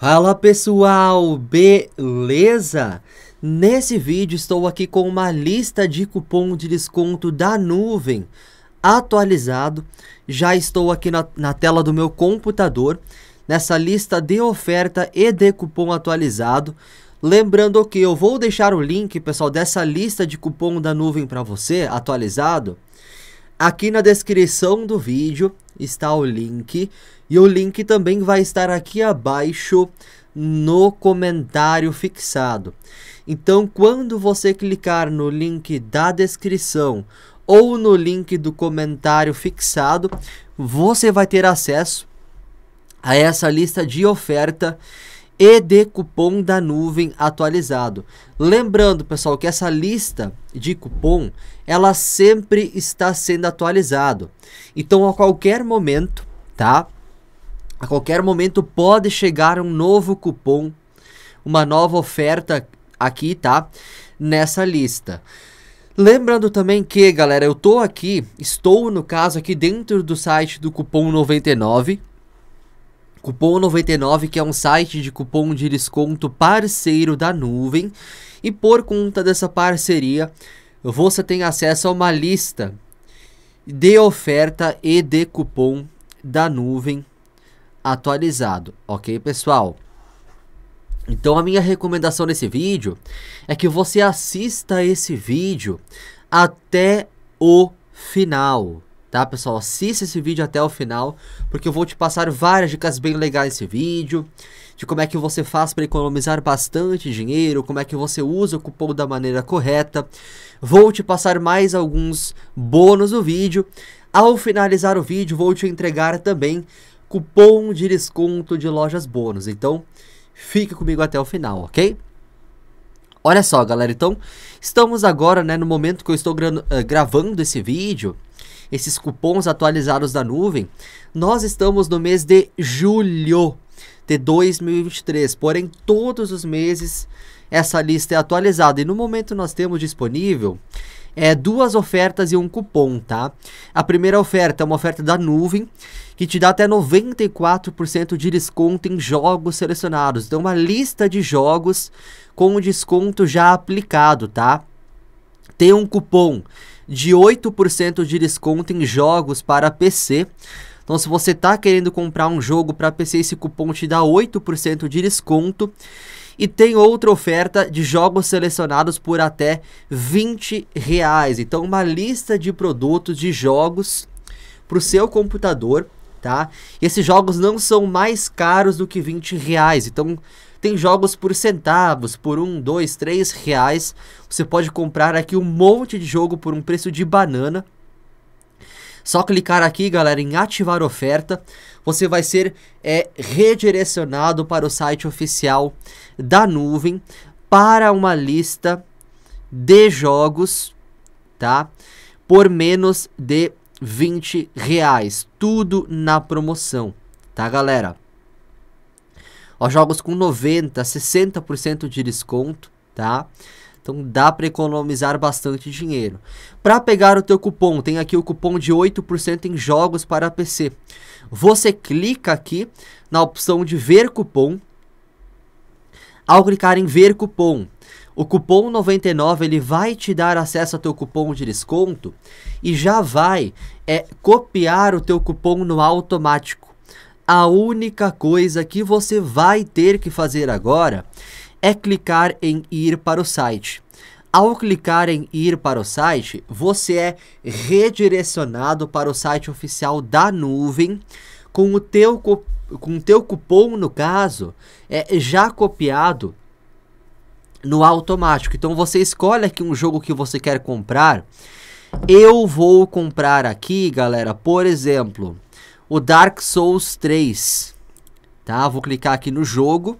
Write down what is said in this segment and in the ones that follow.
Fala pessoal, beleza? Nesse vídeo estou aqui com uma lista de cupom de desconto da nuvem atualizado. Já estou aqui na, na tela do meu computador, nessa lista de oferta e de cupom atualizado. Lembrando que eu vou deixar o link, pessoal, dessa lista de cupom da nuvem para você atualizado Aqui na descrição do vídeo está o link e o link também vai estar aqui abaixo no comentário fixado. Então, quando você clicar no link da descrição ou no link do comentário fixado, você vai ter acesso a essa lista de oferta e de cupom da nuvem atualizado. Lembrando, pessoal, que essa lista de cupom, ela sempre está sendo atualizado. Então, a qualquer momento, tá? A qualquer momento pode chegar um novo cupom, uma nova oferta aqui, tá? Nessa lista. Lembrando também que, galera, eu tô aqui, estou no caso aqui dentro do site do cupom 99, Cupom 99, que é um site de cupom de desconto parceiro da nuvem, e por conta dessa parceria, você tem acesso a uma lista de oferta e de cupom da nuvem atualizado, ok, pessoal? Então a minha recomendação nesse vídeo é que você assista esse vídeo até o final tá, pessoal? Assista esse vídeo até o final, porque eu vou te passar várias dicas bem legais nesse vídeo, de como é que você faz para economizar bastante dinheiro, como é que você usa o cupom da maneira correta. Vou te passar mais alguns bônus do vídeo. Ao finalizar o vídeo, vou te entregar também cupom de desconto de lojas bônus. Então, fica comigo até o final, ok? Olha só, galera, então, estamos agora, né, no momento que eu estou gra eh, gravando esse vídeo, esses cupons atualizados da nuvem, nós estamos no mês de julho de 2023. Porém, todos os meses essa lista é atualizada e no momento nós temos disponível é duas ofertas e um cupom, tá? A primeira oferta é uma oferta da nuvem que te dá até 94% de desconto em jogos selecionados. Então, uma lista de jogos com desconto já aplicado, tá? Tem um cupom de 8% de desconto em jogos para PC. Então, se você está querendo comprar um jogo para PC, esse cupom te dá 8% de desconto. E tem outra oferta de jogos selecionados por até 20 reais. Então, uma lista de produtos de jogos para o seu computador, tá? E esses jogos não são mais caros do que 20 reais. Então, tem jogos por centavos, por um, dois, três reais. Você pode comprar aqui um monte de jogo por um preço de banana. Só clicar aqui, galera, em ativar oferta. Você vai ser é, redirecionado para o site oficial da nuvem para uma lista de jogos, tá? Por menos de 20 reais. Tudo na promoção, tá, galera? Ó, jogos com 90, 60% de desconto, tá? Então dá para economizar bastante dinheiro. Para pegar o teu cupom, tem aqui o cupom de 8% em jogos para PC. Você clica aqui na opção de ver cupom. Ao clicar em ver cupom, o cupom 99 ele vai te dar acesso ao teu cupom de desconto e já vai é, copiar o teu cupom no automático. A única coisa que você vai ter que fazer agora é clicar em ir para o site. Ao clicar em ir para o site, você é redirecionado para o site oficial da nuvem com o teu com o teu cupom no caso é já copiado no automático. Então você escolhe aqui um jogo que você quer comprar. Eu vou comprar aqui, galera, por exemplo, o Dark Souls 3. Tá? Vou clicar aqui no jogo.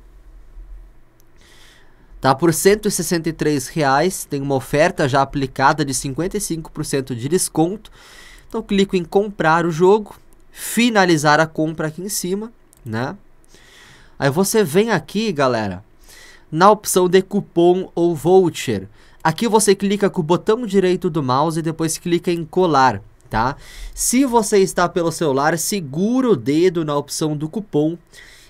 Tá por 163 reais, tem uma oferta já aplicada de 55% de desconto. Então clico em comprar o jogo, finalizar a compra aqui em cima, né? Aí você vem aqui, galera, na opção de cupom ou voucher. Aqui você clica com o botão direito do mouse e depois clica em colar tá? Se você está pelo celular, segura o dedo na opção do cupom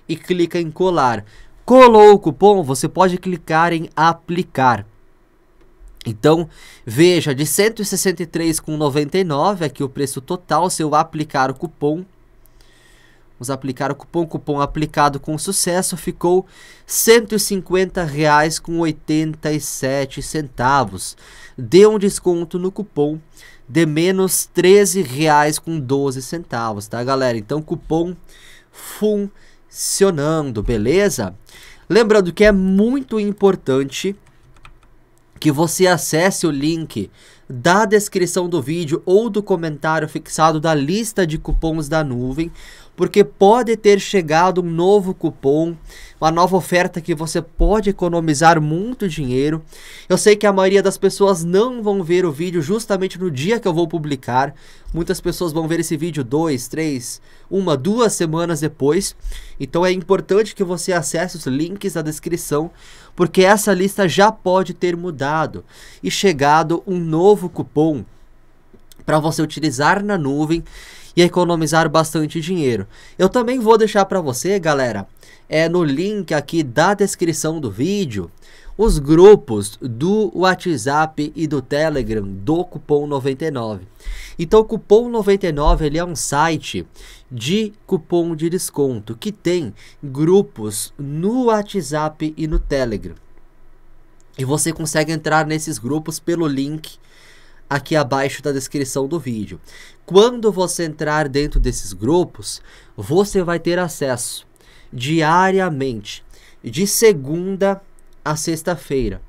e clica em colar. Colou o cupom, você pode clicar em aplicar. Então, veja, de 163,99 aqui o preço total, se eu aplicar o cupom, vamos aplicar o cupom, cupom aplicado com sucesso, ficou R$ 150,87. Dê um desconto no cupom de menos reais com 12 centavos, tá galera? Então cupom funcionando, beleza? Lembrando que é muito importante que você acesse o link da descrição do vídeo ou do comentário fixado da lista de cupons da nuvem, porque pode ter chegado um novo cupom, uma nova oferta que você pode economizar muito dinheiro. Eu sei que a maioria das pessoas não vão ver o vídeo justamente no dia que eu vou publicar. Muitas pessoas vão ver esse vídeo dois, três, uma, duas semanas depois. Então é importante que você acesse os links da descrição, porque essa lista já pode ter mudado e chegado um novo cupom para você utilizar na nuvem e economizar bastante dinheiro. Eu também vou deixar para você, galera, é no link aqui da descrição do vídeo, os grupos do WhatsApp e do Telegram do Cupom 99. Então, o Cupom 99 ele é um site de cupom de desconto que tem grupos no WhatsApp e no Telegram. E você consegue entrar nesses grupos pelo link aqui abaixo da descrição do vídeo. Quando você entrar dentro desses grupos, você vai ter acesso diariamente, de segunda a sexta-feira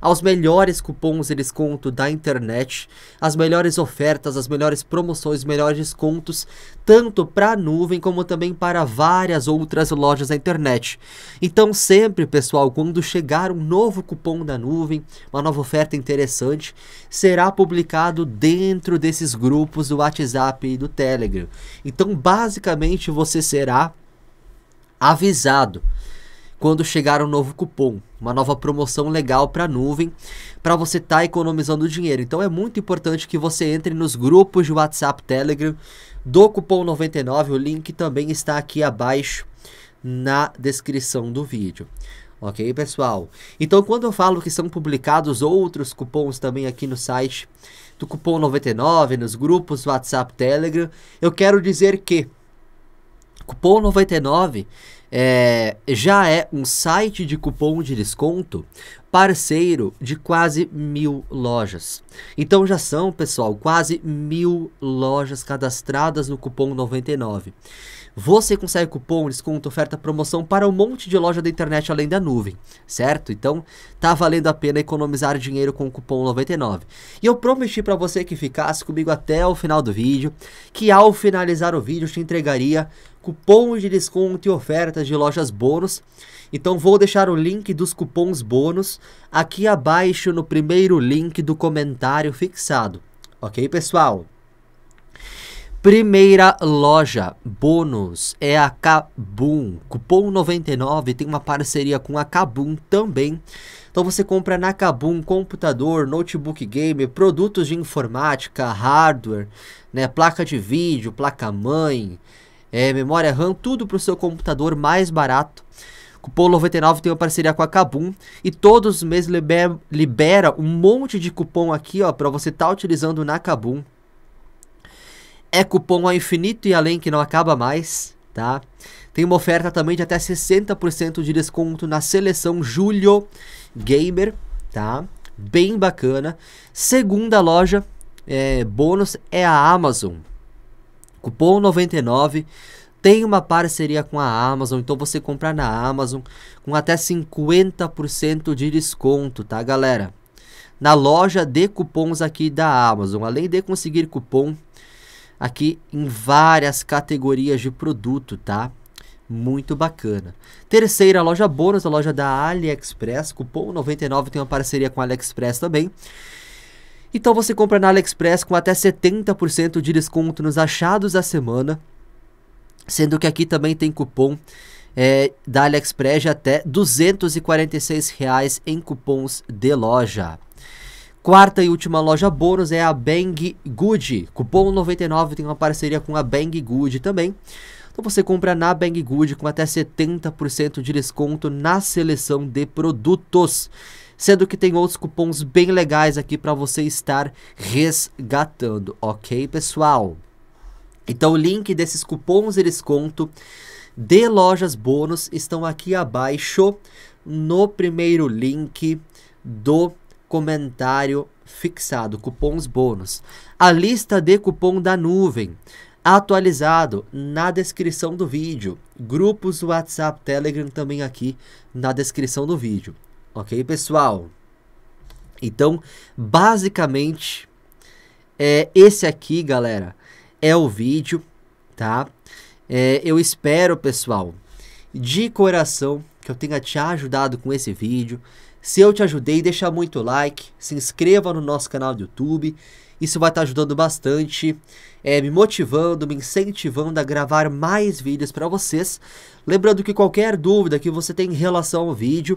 aos melhores cupons e desconto da internet, as melhores ofertas, as melhores promoções, melhores descontos, tanto para a nuvem como também para várias outras lojas da internet. Então, sempre, pessoal, quando chegar um novo cupom da nuvem, uma nova oferta interessante, será publicado dentro desses grupos do WhatsApp e do Telegram. Então, basicamente, você será avisado quando chegar um novo cupom, uma nova promoção legal para a nuvem, para você estar tá economizando dinheiro. Então é muito importante que você entre nos grupos de WhatsApp, Telegram do cupom 99, o link também está aqui abaixo na descrição do vídeo. Ok, pessoal? Então, quando eu falo que são publicados outros cupons também aqui no site do cupom 99, nos grupos WhatsApp, Telegram, eu quero dizer que cupom 99 é, já é um site de cupom de desconto parceiro de quase mil lojas. Então já são, pessoal, quase mil lojas cadastradas no cupom 99. Você consegue cupom, desconto, oferta, promoção para um monte de loja da internet além da nuvem, certo? Então tá valendo a pena economizar dinheiro com o cupom 99. E eu prometi para você que ficasse comigo até o final do vídeo, que ao finalizar o vídeo eu te entregaria cupons de desconto e ofertas de lojas bônus. Então vou deixar o link dos cupons bônus aqui abaixo no primeiro link do comentário fixado. Ok, pessoal? Primeira loja bônus é a Kabum. Cupom 99 tem uma parceria com a Kabum também. Então você compra na Kabum computador, notebook game, produtos de informática, hardware, né, placa de vídeo, placa mãe, é, memória RAM, tudo para o seu computador mais barato. O cupom 99 tem uma parceria com a Kabum e todos os meses libera, libera um monte de cupom aqui, ó, para você estar tá utilizando na Kabum. É cupom ao infinito e além que não acaba mais, tá? Tem uma oferta também de até 60% de desconto na seleção Julio Gamer, tá? Bem bacana. Segunda loja é, bônus é a Amazon, Cupom 99 tem uma parceria com a Amazon, então você comprar na Amazon com até 50% de desconto, tá, galera? Na loja de cupons aqui da Amazon, além de conseguir cupom aqui em várias categorias de produto, tá? Muito bacana. Terceira loja bônus, a loja da AliExpress, cupom 99 tem uma parceria com a AliExpress também. Então você compra na AliExpress com até 70% de desconto nos achados da semana, sendo que aqui também tem cupom é, da AliExpress de até R$ 246 reais em cupons de loja. Quarta e última loja bônus é a Bang Good. Cupom 99 tem uma parceria com a Bang Good também. Então você compra na Bang Good com até 70% de desconto na seleção de produtos sendo que tem outros cupons bem legais aqui para você estar resgatando, ok, pessoal? Então, o link desses cupons de desconto de lojas bônus estão aqui abaixo no primeiro link do comentário fixado, cupons bônus. A lista de cupom da nuvem atualizado na descrição do vídeo. Grupos do WhatsApp, Telegram também aqui na descrição do vídeo. Ok, pessoal? Então, basicamente, é esse aqui, galera, é o vídeo, tá? É, eu espero, pessoal, de coração, que eu tenha te ajudado com esse vídeo. Se eu te ajudei, deixa muito like, se inscreva no nosso canal do YouTube. Isso vai estar tá ajudando bastante, é, me motivando, me incentivando a gravar mais vídeos para vocês. Lembrando que qualquer dúvida que você tem em relação ao vídeo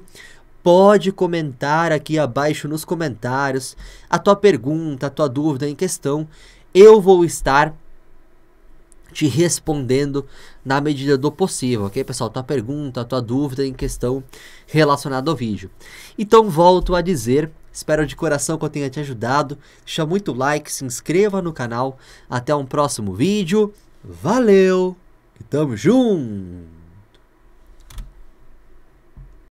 pode comentar aqui abaixo nos comentários a tua pergunta, a tua dúvida em questão. Eu vou estar te respondendo na medida do possível, ok, pessoal? Tua pergunta, tua dúvida em questão relacionada ao vídeo. Então, volto a dizer. Espero de coração que eu tenha te ajudado. Deixa muito like, se inscreva no canal. Até um próximo vídeo. Valeu e tamo junto!